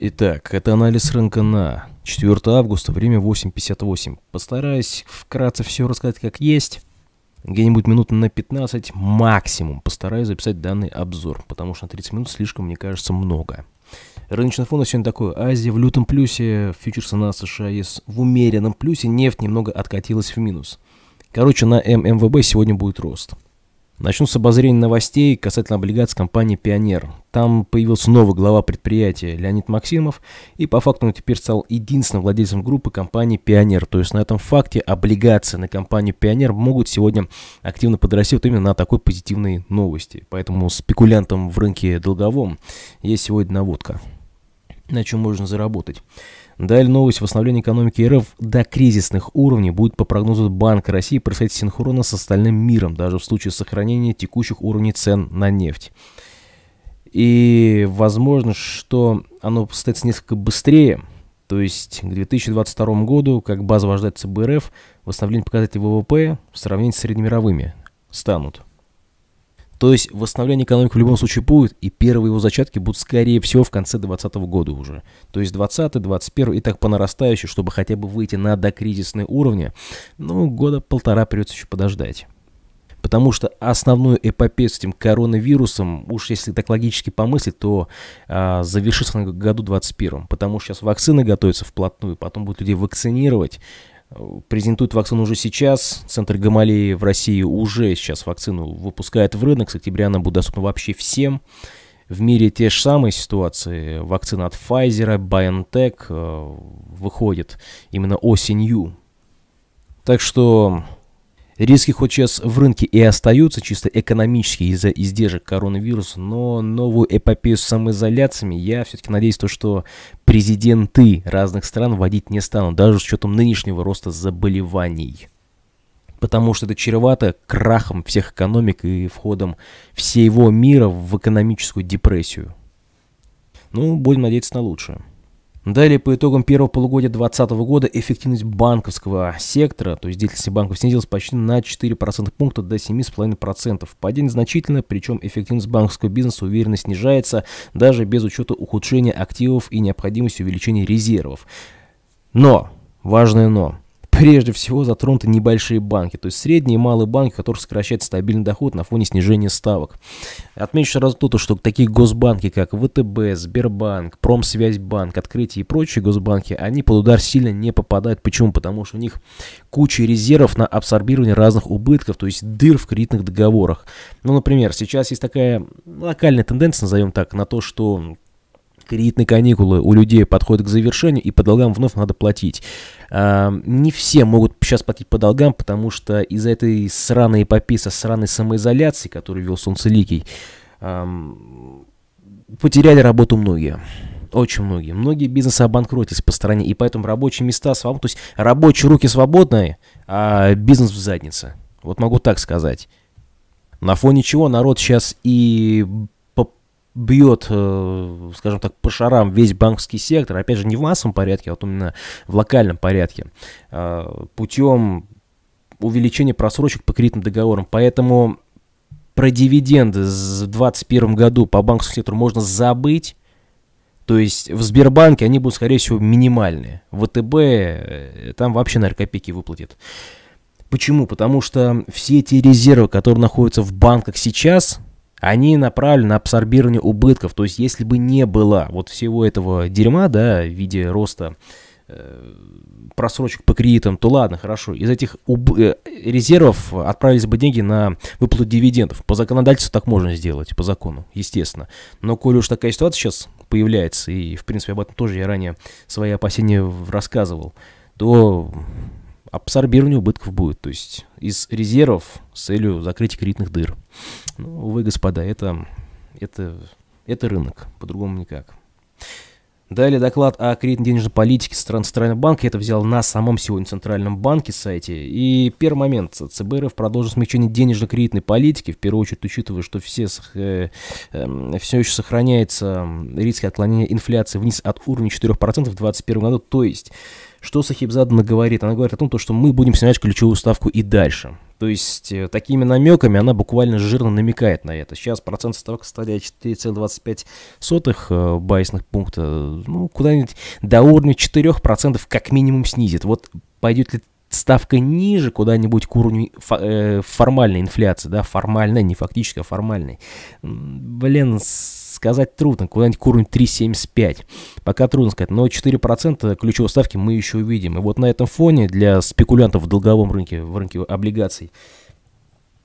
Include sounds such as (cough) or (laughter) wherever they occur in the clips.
Итак, это анализ рынка на 4 августа, время 8.58. Постараюсь вкратце все рассказать как есть. Где-нибудь минут на 15 максимум постараюсь записать данный обзор, потому что на 30 минут слишком, мне кажется, много. Рыночный фон сегодня такой. Азия в лютом плюсе, фьючерсы на США есть в умеренном плюсе, нефть немного откатилась в минус. Короче, на ММВБ сегодня будет рост. Начну с обозрения новостей касательно облигаций компании «Пионер». Там появился новый глава предприятия Леонид Максимов, и по факту он теперь стал единственным владельцем группы компании «Пионер». То есть на этом факте облигации на компанию «Пионер» могут сегодня активно подрасти вот именно на такой позитивной новости. Поэтому спекулянтам в рынке долговом есть сегодня наводка, на чем можно заработать. Далее новость восстановления экономики РФ до кризисных уровней будет по прогнозу Банка России происходить синхронно с остальным миром, даже в случае сохранения текущих уровней цен на нефть. И возможно, что оно состоится несколько быстрее, то есть к 2022 году, как базово ожидается БРФ, восстановление показателей ВВП в сравнении с среднемировыми станут. То есть восстановление экономики в любом случае будет, и первые его зачатки будут, скорее всего, в конце 2020 года уже. То есть 2020, 2021 и так по нарастающей, чтобы хотя бы выйти на докризисные уровни. Ну, года полтора придется еще подождать потому что основную эпопею с этим коронавирусом, уж если так логически помыслить, то а, завершится на году 21 потому что сейчас вакцины готовятся вплотную, потом будут людей вакцинировать, презентуют вакцину уже сейчас. Центр Гамалеи в России уже сейчас вакцину выпускает в рынок. С октября она будет доступна вообще всем. В мире те же самые ситуации. Вакцина от Pfizer, BioNTech э, выходит именно осенью. Так что Риски хоть сейчас в рынке и остаются чисто экономические из-за издержек коронавируса, но новую эпопею с самоизоляциями я все-таки надеюсь, то, что президенты разных стран вводить не станут, даже с учетом нынешнего роста заболеваний. Потому что это чревато крахом всех экономик и входом всего мира в экономическую депрессию. Ну, будем надеяться на лучшее. Далее, по итогам первого полугодия 2020 года эффективность банковского сектора, то есть деятельности банков, снизилась почти на 4% пункта до 7,5%. Падение значительно, причем эффективность банковского бизнеса уверенно снижается, даже без учета ухудшения активов и необходимости увеличения резервов. Но, важное но, Прежде всего затронуты небольшие банки, то есть средние и малые банки, которые сокращают стабильный доход на фоне снижения ставок. Отмечу сразу то, что такие госбанки, как ВТБ, Сбербанк, Промсвязьбанк, Открытие и прочие госбанки, они под удар сильно не попадают. Почему? Потому что у них куча резервов на абсорбирование разных убытков, то есть дыр в кредитных договорах. Ну, например, сейчас есть такая локальная тенденция, назовем так, на то, что Кредитные каникулы у людей подходят к завершению, и по долгам вновь надо платить. А, не все могут сейчас платить по долгам, потому что из-за этой сраной эпопеи со сраной самоизоляции, которую вел Солнцеликий, потеряли работу многие. Очень многие. Многие бизнесы обанкротились по стране, и поэтому рабочие места свободны. То есть рабочие руки свободные, а бизнес в заднице. Вот могу так сказать. На фоне чего народ сейчас и бьет, э, скажем так, по шарам весь банковский сектор, опять же, не в массовом порядке, а вот именно в локальном порядке, э, путем увеличения просрочек по кредитным договорам. Поэтому про дивиденды в 2021 году по банковскому сектору можно забыть. То есть в Сбербанке они будут, скорее всего, минимальные. В ВТБ э, там вообще, наверное, копейки выплатят. Почему? Потому что все те резервы, которые находятся в банках сейчас, они направлены на абсорбирование убытков. То есть, если бы не было вот всего этого дерьма, да, в виде роста э, просрочек по кредитам, то ладно, хорошо. Из этих уб... Э, резервов отправились бы деньги на выплату дивидендов. По законодательству так можно сделать, по закону, естественно. Но коли уж такая ситуация сейчас появляется, и, в принципе, об этом тоже я ранее свои опасения рассказывал, то абсорбирование убытков будет, то есть из резервов с целью закрытия кредитных дыр. Ну, увы, господа, это, это, это рынок, по-другому никак. Далее доклад о кредитно-денежной политике стран Центрального банка. Я Это взял на самом сегодня Центральном банке сайте. И первый момент. ЦБРФ продолжит смягчение денежно-кредитной политики, в первую очередь учитывая, что все, э, э, эм, все еще сохраняется риски отклонения инфляции вниз от уровня 4% в 2021 году. То есть что Сахибзадана говорит? Она говорит о том, что мы будем снять ключевую ставку и дальше. То есть э, такими намеками она буквально жирно намекает на это. Сейчас процент ставок составляет 4,25 э, байсных пункта. Ну, куда-нибудь до уровня 4% как минимум снизит. Вот пойдет ли ставка ниже куда-нибудь к уровню э, формальной инфляции, да, формальной, не фактически, а формальной. Блин, сказать трудно, куда-нибудь к уровню 3,75. Пока трудно сказать, но 4% ключевой ставки мы еще увидим. И вот на этом фоне для спекулянтов в долговом рынке, в рынке облигаций,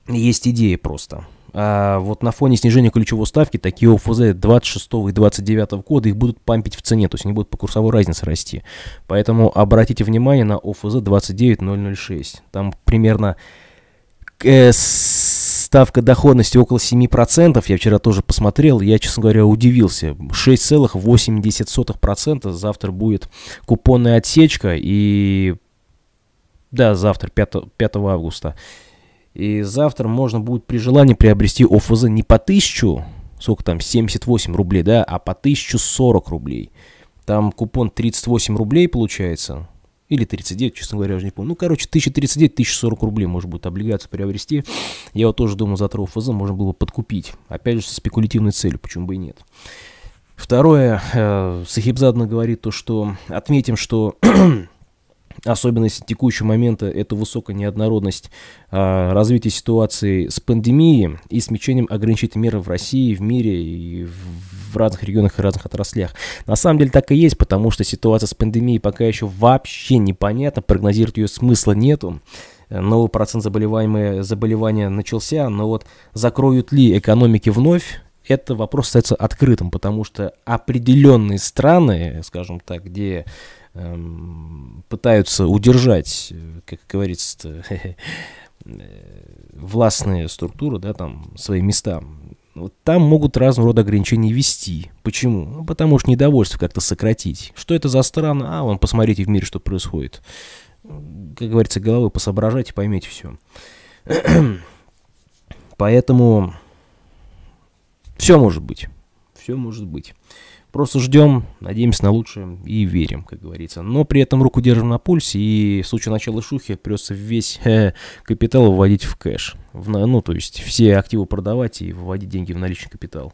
есть идеи просто. А вот на фоне снижения ключевой ставки такие ОФЗ 26 и 29 года их будут пампить в цене, то есть они будут по курсовой разнице расти. Поэтому обратите внимание на ОФЗ 29006. Там примерно э, ставка доходности около 7%. Я вчера тоже посмотрел, я, честно говоря, удивился. 6,8% завтра будет купонная отсечка и... Да, завтра, 5, 5 августа. И завтра можно будет при желании приобрести ОФЗ не по 1000, сколько там, 78 рублей, да, а по 1040 рублей. Там купон 38 рублей получается. Или 39, честно говоря, я уже не помню. Ну, короче, 1039-1040 рублей может будет облигацию приобрести. Я вот тоже думаю, завтра ОФЗ можно было подкупить. Опять же, со спекулятивной целью, почему бы и нет. Второе, э, Сахибзадна говорит то, что отметим, что особенность текущего момента – это высокая неоднородность а, развития ситуации с пандемией и смещением ограничительных мер в России, в мире и в разных регионах и разных отраслях. На самом деле так и есть, потому что ситуация с пандемией пока еще вообще непонятна, прогнозировать ее смысла нету. Новый процент заболеваемые, заболевания начался, но вот закроют ли экономики вновь, это вопрос остается открытым, потому что определенные страны, скажем так, где Эм, пытаются удержать, э, как говорится, (laughs) э, властные структуры, да, там, свои места, вот там могут разного рода ограничения вести. Почему? Ну, потому что недовольство как-то сократить. Что это за страна? А, вон, посмотрите в мире, что происходит. Как говорится, головой посоображайте, поймите все. (clears throat) Поэтому все может быть. Все может быть. Просто ждем, надеемся на лучшее и верим, как говорится. Но при этом руку держим на пульсе, и в случае начала шухи придется весь э, капитал выводить в кэш. В, ну, то есть все активы продавать и выводить деньги в наличный капитал.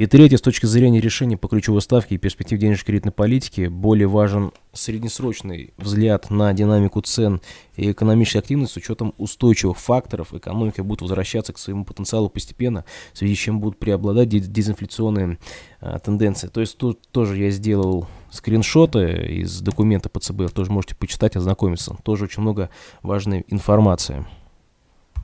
И третье, с точки зрения решения по ключевой ставке и перспектив денежно-кредитной политики, более важен среднесрочный взгляд на динамику цен и экономической активности с учетом устойчивых факторов. Экономика будет возвращаться к своему потенциалу постепенно, в связи с чем будут преобладать дезинфляционные а, тенденции. То есть тут тоже я сделал скриншоты из документа по ЦБ, тоже можете почитать, ознакомиться. Тоже очень много важной информации.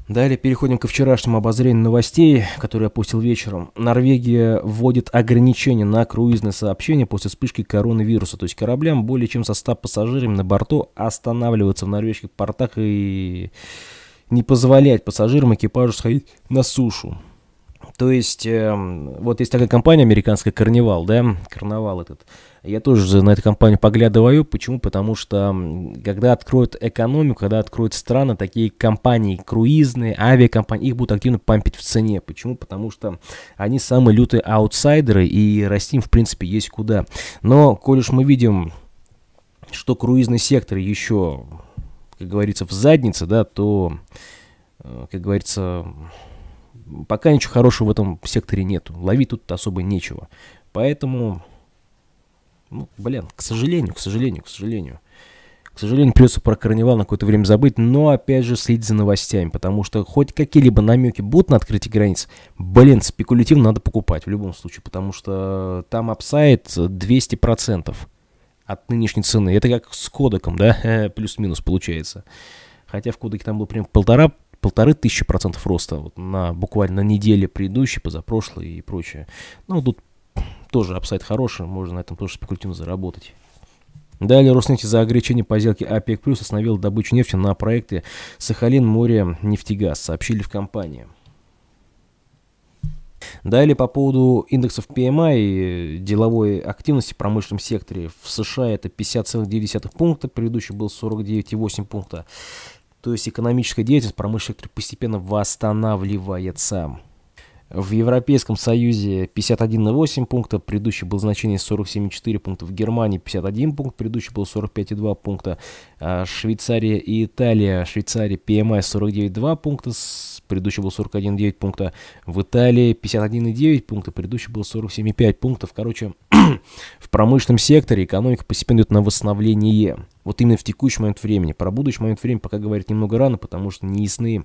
Далее переходим ко вчерашнему обозрению новостей, которые я пустил вечером. Норвегия вводит ограничения на круизные сообщения после вспышки коронавируса. То есть кораблям более чем со 100 пассажирами на борту останавливаться в норвежских портах и не позволять пассажирам экипажу сходить на сушу. То есть, э, вот есть такая компания американская «Карнивал», да, «Карнавал» этот. Я тоже на эту компанию поглядываю. Почему? Потому что когда откроют экономику, когда откроют страны, такие компании круизные, авиакомпании, их будут активно пампить в цене. Почему? Потому что они самые лютые аутсайдеры, и расти им, в принципе, есть куда. Но, коль уж мы видим, что круизный сектор еще, как говорится, в заднице, да, то, э, как говорится, пока ничего хорошего в этом секторе нету. Ловить тут особо нечего. Поэтому, ну, блин, к сожалению, к сожалению, к сожалению. К сожалению, придется про карнивал на какое-то время забыть, но опять же следить за новостями, потому что хоть какие-либо намеки будут на открытие границ, блин, спекулятивно надо покупать в любом случае, потому что там апсайд 200% от нынешней цены. Это как с кодеком, да, (laughs) плюс-минус получается. Хотя в кодеке там было примерно полтора полторы тысячи процентов роста вот на буквально на неделе предыдущей, позапрошлой и прочее. Ну, тут тоже апсайт хороший, можно на этом тоже спекулятивно заработать. Далее Роснефть за ограничение по сделке ОПЕК+, плюс остановил добычу нефти на проекты Сахалин, Море, Нефтегаз, сообщили в компании. Далее по поводу индексов PMI деловой активности в промышленном секторе. В США это 50,9 пункта, предыдущий был 49,8 пункта. То есть экономическая деятельность промышленных постепенно восстанавливается. В Европейском Союзе 51,8 пункта, предыдущий был значение 47,4 пункта. В Германии 51 пункт, предыдущий был 45,2 пункта. А Швейцария и Италия, Швейцария PMI 49,2 пункта, предыдущий был 41,9 пункта. В Италии 51,9 пункта, предыдущий был 47,5 пунктов. Короче, (clears throat) в промышленном секторе экономика постепенно идет на восстановление вот именно в текущий момент времени. Про будущий момент времени пока говорить немного рано, потому что неясны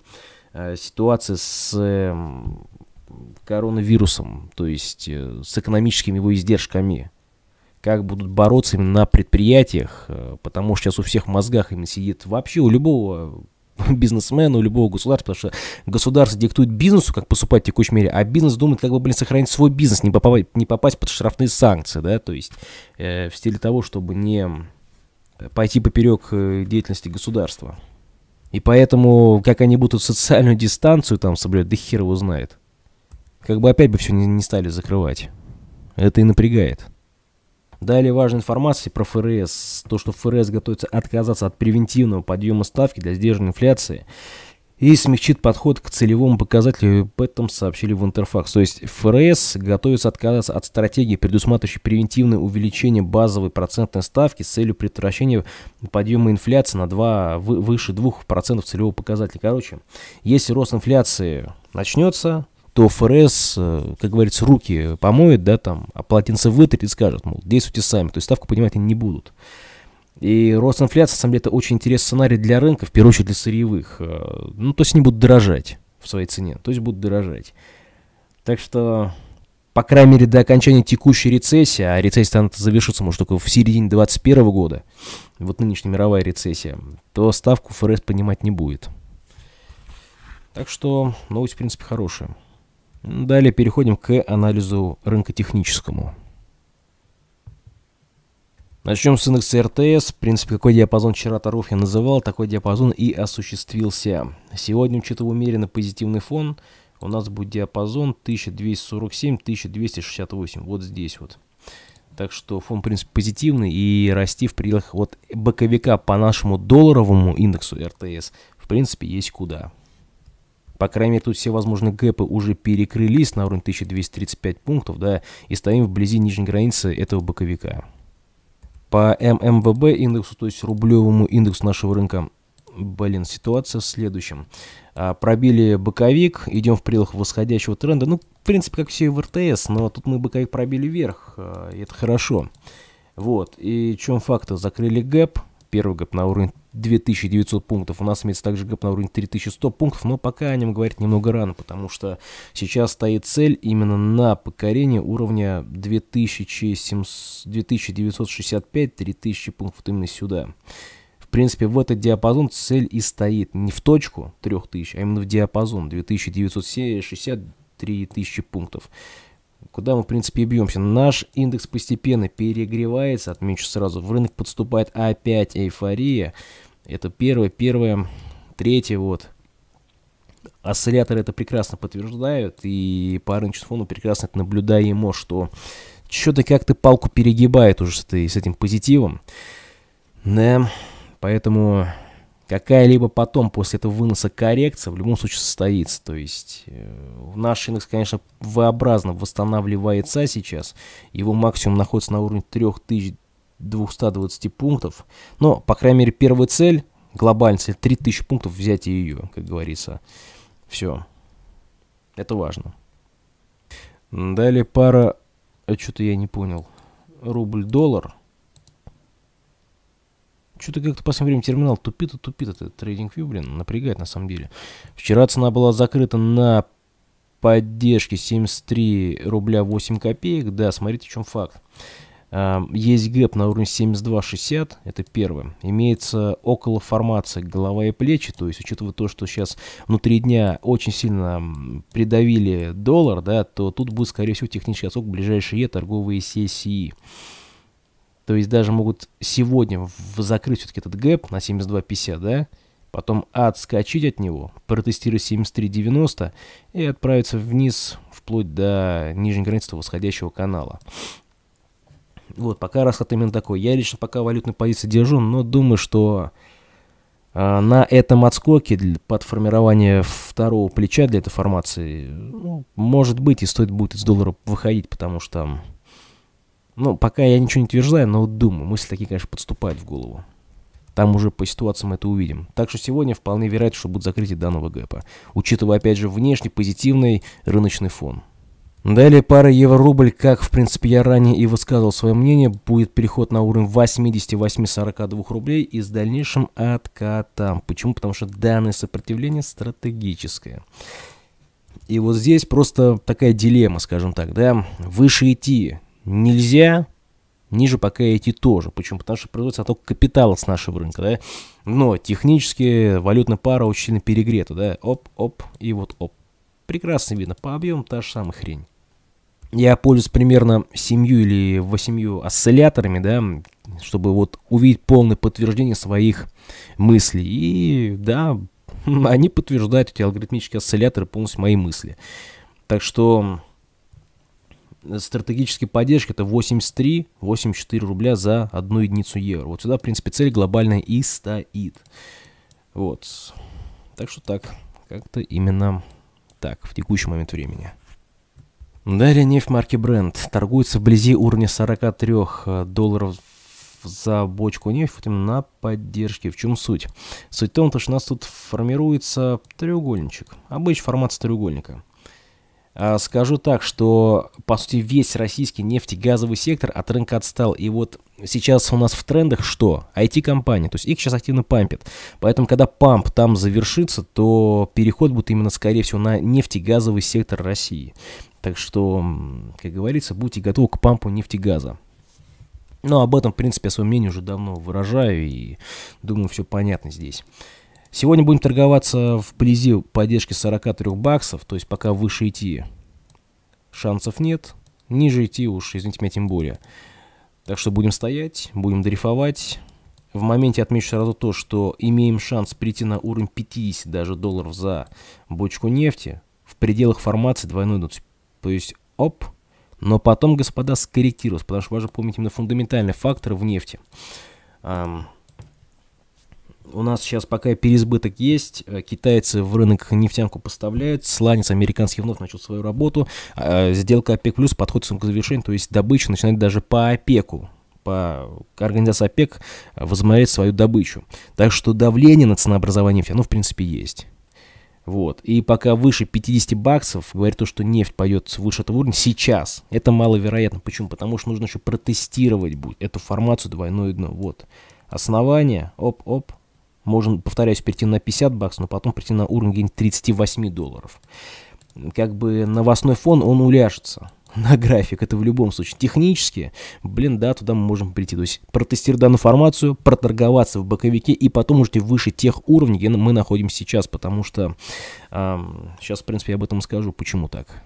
э, ситуации с э, коронавирусом, то есть э, с экономическими его издержками, как будут бороться именно на предприятиях, э, потому что сейчас у всех в мозгах именно сидит вообще у любого (laughs) бизнесмена, у любого государства, потому что государство диктует бизнесу, как поступать в текущем мире, а бизнес думает, как бы, блин, сохранить свой бизнес, не попасть, не попасть под штрафные санкции, да, то есть э, в стиле того, чтобы не пойти поперек э, деятельности государства. И поэтому, как они будут социальную дистанцию там соблюдать, да хер его знает. Как бы опять бы все не, не стали закрывать. Это и напрягает. Далее важная информация про ФРС. То, что ФРС готовится отказаться от превентивного подъема ставки для сдерживания инфляции – и смягчит подход к целевому показателю, об этом сообщили в Интерфакс. То есть ФРС готовится отказаться от стратегии, предусматривающей превентивное увеличение базовой процентной ставки с целью предотвращения подъема инфляции на 2, выше 2% целевого показателя. Короче, если рост инфляции начнется, то ФРС, э, как говорится, руки помоет, да, там, а полотенце вытрет и скажет, мол, действуйте сами, то есть ставку поднимать они не будут. И рост инфляции, на самом деле, это очень интересный сценарий для рынка, в первую очередь для сырьевых. Э, ну, то есть они будут дорожать в своей цене, то есть будут дорожать. Так что, по крайней мере, до окончания текущей рецессии, а рецессия она завершится, может, только в середине 2021 года, вот нынешняя мировая рецессия, то ставку ФРС понимать не будет. Так что новость, в принципе, хорошая. Далее переходим к анализу рынка техническому. Начнем с индекса РТС. В принципе, какой диапазон вчера торгов я называл, такой диапазон и осуществился. Сегодня, учитывая умеренно позитивный фон, у нас будет диапазон 1247-1268. Вот здесь вот. Так что фон, в принципе, позитивный и расти в пределах Вот боковика по нашему долларовому индексу РТС, в принципе, есть куда. По крайней мере, тут все возможные гэпы уже перекрылись на уровень 1235 пунктов, да, и стоим вблизи нижней границы этого боковика по ММВБ индексу, то есть рублевому индексу нашего рынка, блин, ситуация в следующем. А, пробили боковик, идем в пределах восходящего тренда. Ну, в принципе, как все в РТС, но тут мы боковик пробили вверх, а, и это хорошо. Вот, и чем факты закрыли гэп, первый ГЭП на уровень 2900 пунктов. У нас имеется также ГЭП на уровень 3100 пунктов, но пока о нем говорить немного рано, потому что сейчас стоит цель именно на покорение уровня 2965-3000 пунктов именно сюда. В принципе, в этот диапазон цель и стоит не в точку 3000, а именно в диапазон 2960-3000 пунктов куда мы, в принципе, и бьемся. Наш индекс постепенно перегревается, отмечу сразу, в рынок подступает опять эйфория. Это первое, первое, третье, вот. Осцилляторы это прекрасно подтверждают, и по рыночному фону прекрасно это наблюдаемо, что что-то как-то палку перегибает уже с, этой, с этим позитивом. Да, поэтому какая-либо потом после этого выноса коррекция в любом случае состоится. То есть э, наш индекс, конечно, V-образно восстанавливается сейчас. Его максимум находится на уровне 3220 пунктов. Но, по крайней мере, первая цель, глобальная цель, 3000 пунктов взять и ее, как говорится. Все. Это важно. Далее пара... А что-то я не понял. Рубль-доллар. Что-то как-то в последнее время терминал тупит и тупит. Это TradingView, блин, напрягает на самом деле. Вчера цена была закрыта на поддержке 73 рубля 8 копеек. Да, смотрите, в чем факт. Есть гэп на уровне 72.60, это первое. Имеется около формации голова и плечи, то есть учитывая то, что сейчас внутри дня очень сильно придавили доллар, да, то тут будет, скорее всего, технический отсок в ближайшие торговые сессии. То есть даже могут сегодня закрыть все-таки этот гэп на 72.50, да? Потом отскочить от него, протестировать 73.90 и отправиться вниз вплоть до нижней границы восходящего канала. Вот, пока расход именно такой. Я лично пока валютную позицию держу, но думаю, что э, на этом отскоке для, под формирование второго плеча для этой формации, ну, может быть, и стоит будет из доллара выходить, потому что ну, пока я ничего не утверждаю, но вот думаю, мысли такие, конечно, подступают в голову. Там уже по ситуациям это увидим. Так что сегодня вполне вероятно, что будет закрытие данного гэпа, учитывая, опять же, внешне позитивный рыночный фон. Далее пара евро-рубль, как в принципе я ранее и высказывал свое мнение, будет переход на уровень 88-42 рублей и с дальнейшим откатом. Почему? Потому что данное сопротивление стратегическое. И вот здесь просто такая дилемма, скажем так, да, выше идти нельзя, ниже пока идти тоже. Почему? Потому что производится отток капитала с нашего рынка, да. Но технически валютная пара очень сильно перегрета, да. Оп, оп и вот оп. Прекрасно видно. По объему та же самая хрень. Я пользуюсь примерно семью или восемью осцилляторами, да, чтобы вот увидеть полное подтверждение своих мыслей. И да, (laughs) они подтверждают эти алгоритмические осцилляторы полностью мои мысли. Так что стратегической поддержки это 83-84 рубля за одну единицу евро. Вот сюда, в принципе, цель глобальная и стоит. Вот. Так что так. Как-то именно так в текущий момент времени. Далее нефть марки Brent торгуется вблизи уровня 43 э, долларов за бочку нефти на поддержке. В чем суть? Суть в том, что у нас тут формируется треугольничек. Обычный формат треугольника. А, скажу так, что, по сути, весь российский нефтегазовый сектор от рынка отстал. И вот сейчас у нас в трендах что? IT-компании, то есть их сейчас активно пампят. Поэтому, когда памп там завершится, то переход будет именно, скорее всего, на нефтегазовый сектор России. Так что, как говорится, будьте готовы к пампу нефтегаза. Но об этом, в принципе, я свое мнение уже давно выражаю и думаю, все понятно здесь. Сегодня будем торговаться вблизи поддержки 43 баксов, то есть пока выше идти шансов нет, ниже идти уж, извините меня, тем более. Так что будем стоять, будем дрейфовать. В моменте отмечу сразу то, что имеем шанс прийти на уровень 50 даже долларов за бочку нефти в пределах формации двойной нот. То есть, оп, но потом, господа, скорректировалось, потому что важно помнить именно фундаментальные факторы в нефти у нас сейчас пока переизбыток есть, э, китайцы в рынок нефтянку поставляют, сланец американский вновь начал свою работу, а, сделка ОПЕК+, плюс подходит к завершению, то есть добыча начинает даже по ОПЕКу, по организации ОПЕК э, возобновляет свою добычу. Так что давление на ценообразование нефти, оно в принципе есть. Вот. И пока выше 50 баксов, говорит то, что нефть пойдет выше этого уровня сейчас. Это маловероятно. Почему? Потому что нужно еще протестировать будет эту формацию двойное дно. Вот. Основание. Оп-оп. Можно, повторяюсь, перейти на 50 баксов, но потом прийти на уровень 38 долларов. Как бы новостной фон, он уляжется (laughs) на график, это в любом случае. Технически, блин, да, туда мы можем прийти. То есть протестировать данную формацию, проторговаться в боковике и потом уже выше тех уровней, где мы находимся сейчас, потому что э, сейчас, в принципе, я об этом скажу, почему так.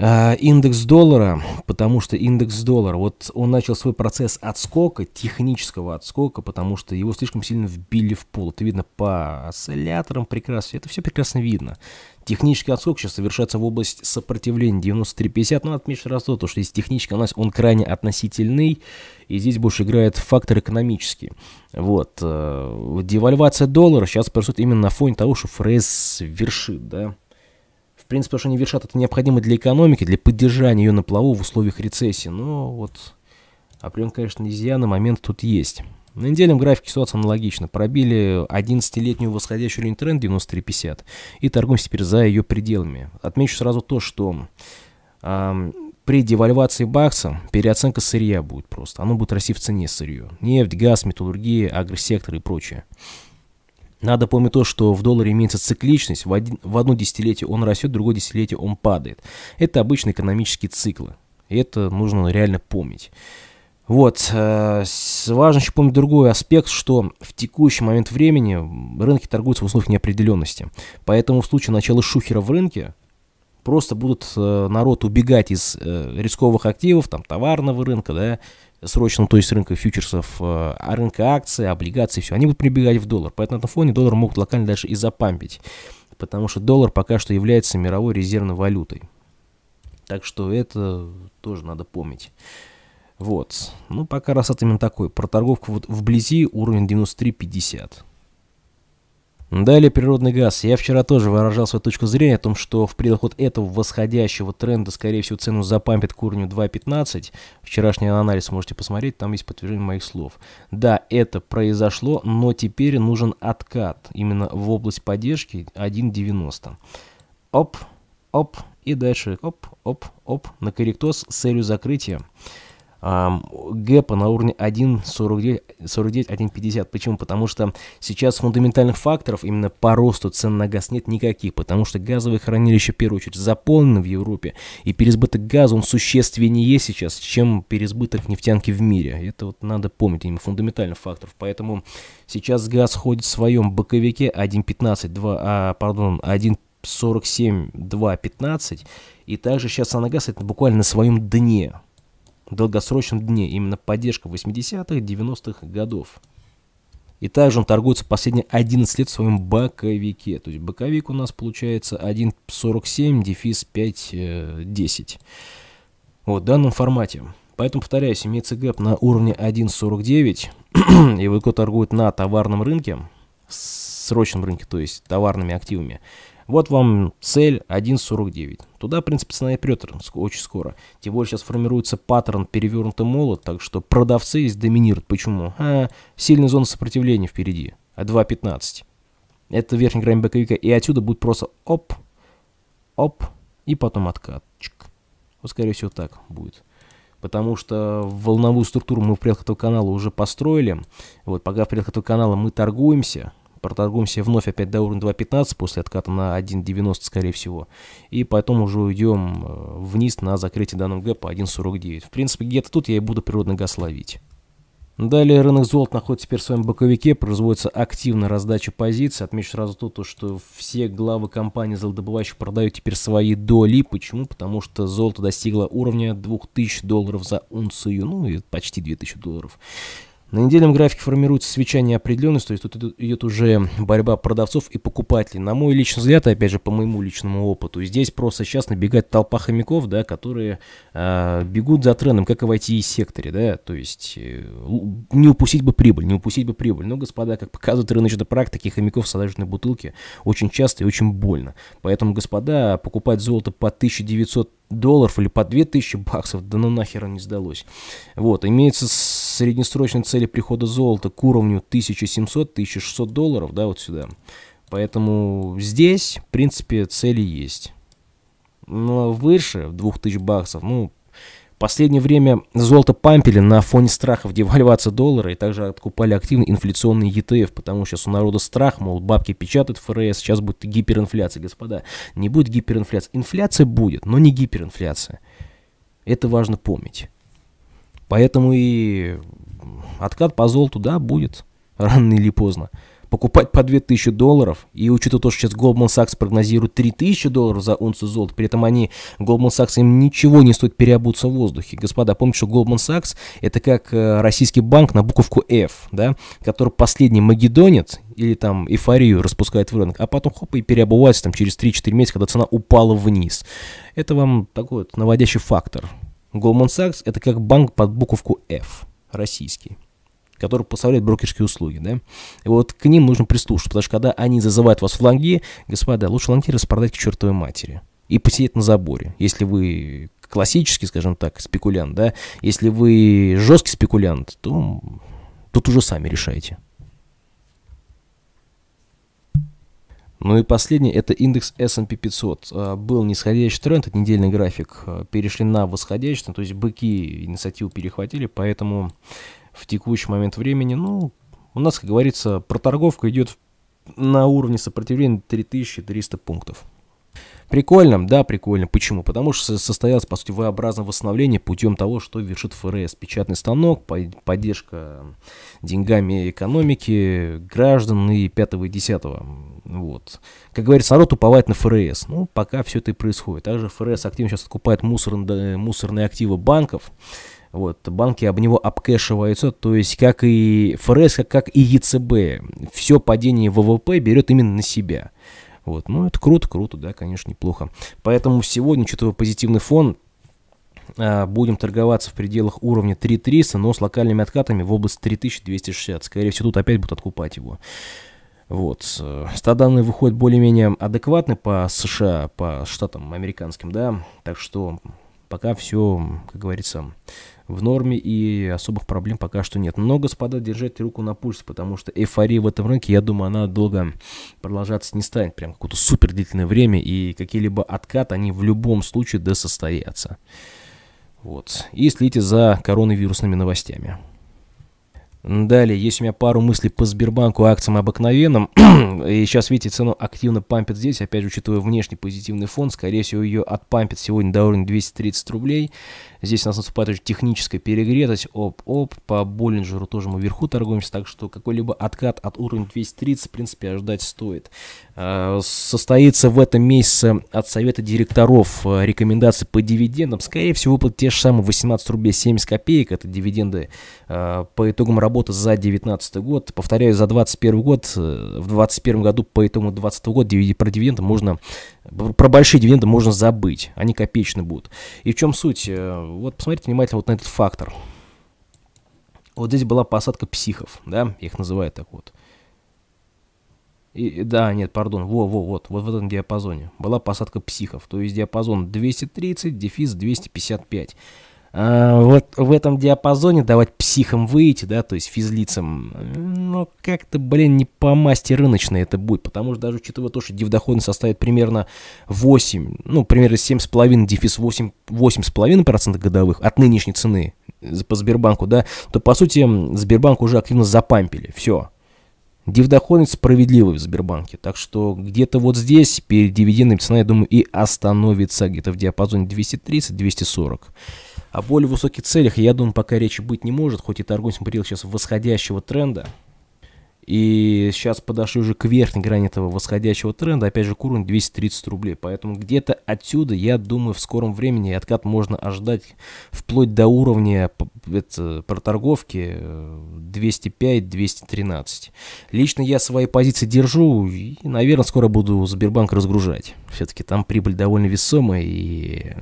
Э, индекс доллара, потому что индекс доллара, вот он начал свой процесс отскока, технического отскока, потому что его слишком сильно вбили в пол. Это видно по осцилляторам прекрасно, это все прекрасно видно. Технический отскок сейчас совершается в область сопротивления 93.50, но отмечу сразу то, что здесь технически у нас он крайне относительный, и здесь больше играет фактор экономический. Вот, э, девальвация доллара сейчас происходит именно на фоне того, что ФРС вершит, да, принципе, то, что они вершат это необходимо для экономики, для поддержания ее на плаву в условиях рецессии. Но вот определенные, конечно, на момент тут есть. На недельном графике ситуация аналогична. Пробили 11-летнюю восходящую линию тренд 93.50 и торгуемся теперь за ее пределами. Отмечу сразу то, что э, при девальвации бакса переоценка сырья будет просто. Оно будет расти в цене сырье. Нефть, газ, металлургия, агросектор и прочее. Надо помнить то, что в долларе имеется цикличность. В, один, в одно десятилетие он растет, в другое десятилетие он падает. Это обычные экономические циклы. И Это нужно реально помнить. Вот, э, важно еще помнить другой аспект, что в текущий момент времени рынки торгуются в условиях неопределенности. Поэтому в случае начала шухера в рынке, просто будут э, народ убегать из э, рисковых активов, там, товарного рынка, да, срочно, то есть рынка фьючерсов, э, а рынка акций, облигаций, все, они будут прибегать в доллар. Поэтому на этом фоне доллар могут локально дальше и запампить, потому что доллар пока что является мировой резервной валютой. Так что это тоже надо помнить. Вот. Ну, пока раз это именно такой. Про торговку вот вблизи уровень 93.50. Далее природный газ. Я вчера тоже выражал свою точку зрения о том, что в пределах вот этого восходящего тренда, скорее всего, цену запампит к уровню 2.15. Вчерашний анализ можете посмотреть, там есть подтверждение моих слов. Да, это произошло, но теперь нужен откат именно в область поддержки 1.90. Оп, оп, и дальше оп, оп, оп, на корректос с целью закрытия гэпа на уровне 1,49-1,50. Почему? Потому что сейчас фундаментальных факторов именно по росту цен на газ нет никаких, потому что газовые хранилища, в первую очередь, заполнены в Европе, и переизбыток газа, он существеннее сейчас, чем переизбыток нефтянки в мире. Это вот надо помнить, именно фундаментальных факторов. Поэтому сейчас газ ходит в своем боковике 1,15, 2, а, пардон, 1 47 2 15 и также сейчас анагаз это буквально на своем дне в долгосрочном дне, именно поддержка 80-х, 90-х годов. И также он торгуется последние 11 лет в своем боковике. То есть боковик у нас получается 1.47, дефис 5.10. Э, вот, в данном формате. Поэтому, повторяюсь, имеется гэп на уровне 1.49, и ВК торгует на товарном рынке, срочном рынке, то есть товарными активами, вот вам цель 1.49. Туда, в принципе, цена и прет очень скоро. Тем более сейчас формируется паттерн перевернутый молот, так что продавцы здесь доминируют. Почему? А, сильная зона сопротивления впереди, а 2.15. Это верхний грань боковика, и отсюда будет просто оп, оп, и потом откат. Вот, скорее всего, так будет потому что волновую структуру мы в пределах этого канала уже построили. Вот, пока в пределах этого канала мы торгуемся, Проторгуемся вновь опять до уровня 2.15, после отката на 1.90, скорее всего. И потом уже уйдем э, вниз на закрытие данного гэпа 1.49. В принципе, где-то тут я и буду природный газ ловить. Далее рынок золота находится теперь в своем боковике, производится активная раздача позиций. Отмечу сразу то, что все главы компаний золотодобывающих продают теперь свои доли. Почему? Потому что золото достигло уровня 2000 долларов за унцию, ну и почти 2000 долларов. На недельном графике формируется свечание определенности, то есть тут идет уже борьба продавцов и покупателей. На мой личный взгляд, опять же, по моему личному опыту, здесь просто сейчас набегает толпа хомяков, да, которые э, бегут за трендом, как и в IT-секторе, да, то есть э, не упустить бы прибыль, не упустить бы прибыль. Но, господа, как показывает рыночная практика, хомяков в на бутылке очень часто и очень больно. Поэтому, господа, покупать золото по 1900 долларов или по 2000 баксов, да ну нахер не сдалось. Вот, имеется среднесрочной цели прихода золота к уровню 1700-1600 долларов, да, вот сюда. Поэтому здесь, в принципе, цели есть. Но ну, а выше, в 2000 баксов, ну, в последнее время золото пампили на фоне страхов девальвации доллара и также откупали активно инфляционные ETF, потому что сейчас у народа страх, мол, бабки печатают ФРС, сейчас будет гиперинфляция, господа. Не будет гиперинфляции. Инфляция будет, но не гиперинфляция. Это важно помнить. Поэтому и откат по золоту, да, будет рано или поздно. Покупать по 2000 долларов, и учитывая то, что сейчас Goldman Sachs прогнозирует 3000 долларов за унцию золота, при этом они, Goldman Sachs, им ничего не стоит переобуться в воздухе. Господа, помните, что Goldman Sachs это как э, российский банк на буковку F, да, который последний магедонец или там эйфорию распускает в рынок, а потом хоп и переобувается там через 3-4 месяца, когда цена упала вниз. Это вам такой вот наводящий фактор. Goldman Sachs – это как банк под буковку F, российский, который поставляет брокерские услуги. Да? И вот к ним нужно прислушаться, потому что когда они зазывают вас в фланги, господа, лучше ланги распродать к чертовой матери и посидеть на заборе, если вы классический, скажем так, спекулянт, да, если вы жесткий спекулянт, то тут уже сами решаете. Ну и последний, это индекс S&P 500. А, был нисходящий тренд, это недельный график, а, перешли на восходящий, то есть быки инициативу перехватили, поэтому в текущий момент времени, ну, у нас, как говорится, проторговка идет на уровне сопротивления 3300 пунктов. Прикольно, да, прикольно. Почему? Потому что состоялось, по сути, V-образное восстановление путем того, что вершит ФРС. Печатный станок, поддержка деньгами экономики граждан и 5 и 10. Вот. Как говорится, народ уповает на ФРС. Ну, пока все это и происходит. Также ФРС активно сейчас откупает мусор, мусорные активы банков. Вот, банки об него обкэшиваются, то есть как и ФРС, как, как и ЕЦБ, все падение ВВП берет именно на себя. Вот. Ну, это круто, круто, да, конечно, неплохо. Поэтому сегодня, учитывая позитивный фон, а, будем торговаться в пределах уровня 3300, но с локальными откатами в область 3260. Скорее всего, тут опять будут откупать его. Вот. Э, Стаданные выходят более-менее адекватны по США, по штатам американским, да. Так что пока все, как говорится, в норме и особых проблем пока что нет. Но, господа, держите руку на пульсе, потому что эйфория в этом рынке, я думаю, она долго продолжаться не станет. Прям какое-то супер длительное время и какие-либо откаты, они в любом случае да состоятся. Вот. И следите за коронавирусными новостями. Далее, есть у меня пару мыслей по Сбербанку акциям обыкновенным. (clears throat) и сейчас, видите, цену активно пампит здесь. Опять же, учитывая внешний позитивный фон, скорее всего, ее отпампит сегодня до уровня 230 рублей. Здесь у нас наступает очень техническая перегретость. Оп-оп, по Боллинджеру тоже мы вверху торгуемся, так что какой-либо откат от уровня 230, в принципе, ожидать стоит. А, состоится в этом месяце от Совета директоров а, рекомендации по дивидендам. Скорее всего, выплат те же самые 18 рублей 70 копеек. Это дивиденды а, по итогам работы за 2019 год. Повторяю, за 2021 год, э, в 2021 году по итогам 2020 года про дивиденды можно про большие дивиденды можно забыть, они копеечны будут. И в чем суть? Э, вот посмотрите внимательно вот на этот фактор. Вот здесь была посадка психов, да, их называют так вот. И, да, нет, пардон, во, во, вот, вот в этом диапазоне была посадка психов, то есть диапазон 230, дефис 255. А, вот в этом диапазоне давать психам выйти, да, то есть физлицам, ну, как-то, блин, не по масти рыночной это будет, потому что даже учитывая то, что дивдоходность составит примерно 8, ну, примерно 7,5, дефис 8, 8,5% годовых от нынешней цены по Сбербанку, да, то, по сути, Сбербанк уже активно запампили, все, Дивдоходность справедливая в Сбербанке, так что где-то вот здесь перед дивидендами цена, я думаю, и остановится где-то в диапазоне 230-240. О более высоких целях, я думаю, пока речи быть не может, хоть и торгуемся потерял сейчас восходящего тренда. И сейчас подошли уже к верхней грани этого восходящего тренда, опять же, к уровню 230 рублей. Поэтому где-то отсюда, я думаю, в скором времени откат можно ожидать вплоть до уровня это, проторговки 205-213. Э, Лично я свои позиции держу и, наверное, скоро буду Сбербанк разгружать. Все-таки там прибыль довольно весомая и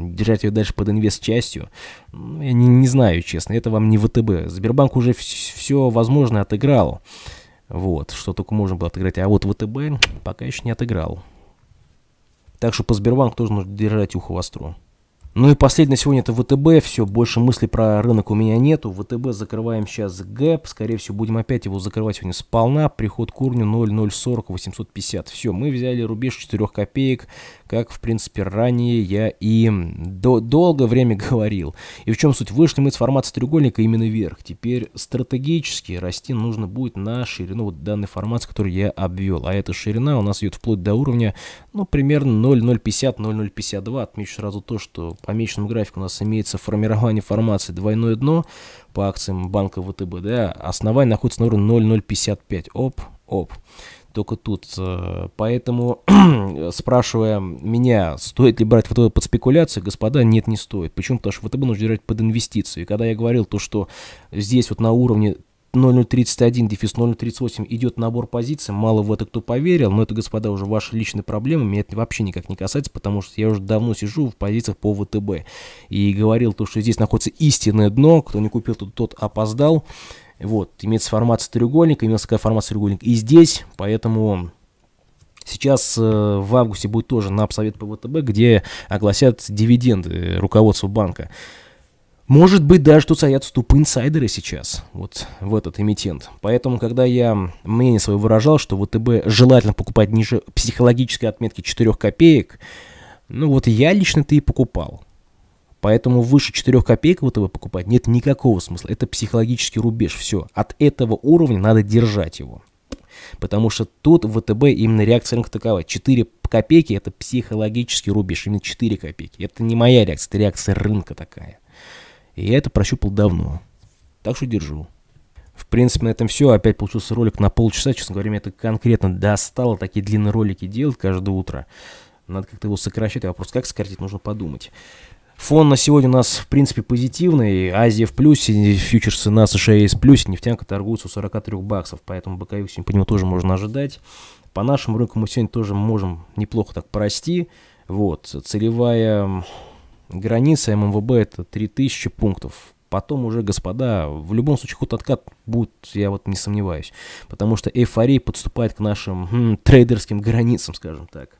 держать ее дальше под инвест-частью ну, я не, не знаю, честно, это вам не ВТБ. Сбербанк уже все возможное отыграл. Вот, что только можно было отыграть. А вот ВТБ пока еще не отыграл. Так что по Сбербанку тоже нужно держать ухо востро. Ну и последнее сегодня это ВТБ. Все, больше мыслей про рынок у меня нету. ВТБ закрываем сейчас гэп. Скорее всего, будем опять его закрывать сегодня сполна. Приход к уровню 0,040, 850. Все, мы взяли рубеж 4 копеек как, в принципе, ранее я и до долгое время (laughs) говорил. И в чем суть? Вышли мы с формата треугольника именно вверх. Теперь стратегически расти нужно будет на ширину вот данный формат, который я обвел. А эта ширина у нас идет вплоть до уровня, ну, примерно 0,050-0,052. Отмечу сразу то, что по месячному графику у нас имеется формирование формации двойное дно по акциям банка ВТБ, да, основание находится на уровне 0,055. Оп, оп только тут. Э, поэтому, (clears throat) спрашивая меня, стоит ли брать ВТБ под спекуляции, господа, нет, не стоит. Почему? Потому что ВТБ нужно держать под инвестиции. И когда я говорил то, что здесь вот на уровне 0031, дефис 0038 идет набор позиций. Мало в это кто поверил, но это, господа, уже ваши личные проблемы. Меня это вообще никак не касается, потому что я уже давно сижу в позициях по ВТБ. И говорил то, что здесь находится истинное дно. Кто не купил, тот, тот опоздал. Вот, имеется формация треугольника, имеется такая формация треугольника и здесь, поэтому сейчас э, в августе будет тоже на совет по ВТБ, где огласят дивиденды руководства банка. Может быть, даже тут стоят ступы инсайдеры сейчас, вот в этот эмитент. Поэтому, когда я мнение свое выражал, что ВТБ желательно покупать ниже психологической отметки 4 копеек, ну вот я лично-то и покупал. Поэтому выше 4 копеек ВТБ покупать нет никакого смысла. Это психологический рубеж, все. От этого уровня надо держать его. Потому что тут ВТБ именно реакция рынка такова. 4 копейки это психологический рубеж, именно 4 копейки. Это не моя реакция, это реакция рынка такая. И я это прощупал давно. Так что держу. В принципе, на этом все. Опять получился ролик на полчаса. Честно говоря, мне это конкретно достало. Такие длинные ролики делать каждое утро. Надо как-то его сокращать. А вопрос, как сократить, нужно подумать. Фон на сегодня у нас, в принципе, позитивный. Азия в плюсе, фьючерсы на США есть в плюсе, нефтянка торгуется у 43 баксов, поэтому боковик сегодня по нему тоже можно ожидать. По нашим рынкам мы сегодня тоже можем неплохо так порасти. Вот, целевая граница ММВБ это 3000 пунктов. Потом уже, господа, в любом случае какой откат будет, я вот не сомневаюсь. Потому что эйфория подступает к нашим хм, трейдерским границам, скажем так.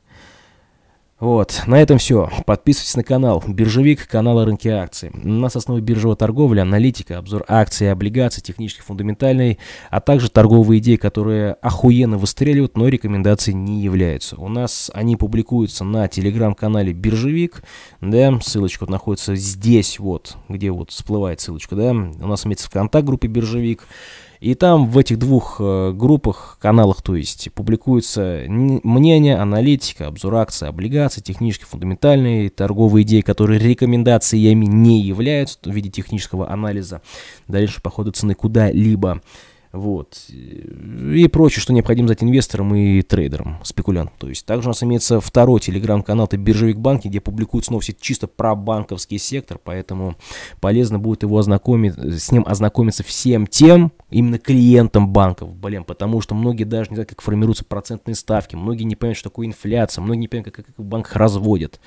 Вот, на этом все. Подписывайтесь на канал. Биржевик, канал о рынке акций. У нас основы биржевой торговли, аналитика, обзор акций, облигаций, технических, фундаментальный, а также торговые идеи, которые охуенно выстреливают, но рекомендации не являются. У нас они публикуются на телеграм-канале Биржевик, да, ссылочка вот находится здесь вот, где вот всплывает ссылочка, да, у нас имеется в контакт группе Биржевик, и там в этих двух э, группах, каналах, то есть, публикуются мнения, аналитика, обзор акций, облигаций, технические, фундаментальные торговые идеи, которые рекомендациями не являются в виде технического анализа Дальше по ходу цены куда-либо вот, и прочее, что необходимо знать инвесторам и трейдерам, спекулянтам. То есть также у нас имеется второй телеграм-канал, это Биржевик Банки, где публикуются снова все чисто про банковский сектор, поэтому полезно будет его ознакомить, с ним ознакомиться всем тем, именно клиентам банков, блин, потому что многие даже не знают, как формируются процентные ставки, многие не понимают, что такое инфляция, многие не понимают, как, как, как банк разводят.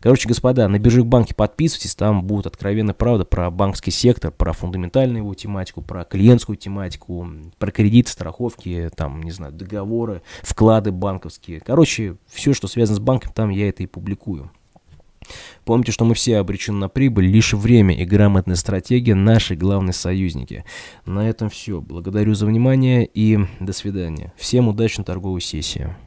Короче, господа, на биржевых Банки подписывайтесь, там будут откровенно правда про банковский сектор, про фундаментальную его тематику, про клиентскую тематику, про кредит, страховки, там, не знаю, договоры, вклады банковские. Короче, все, что связано с банком, там я это и публикую. Помните, что мы все обречены на прибыль, лишь время и грамотная стратегия – наши главные союзники. На этом все. Благодарю за внимание и до свидания. Всем удачной торговой сессии.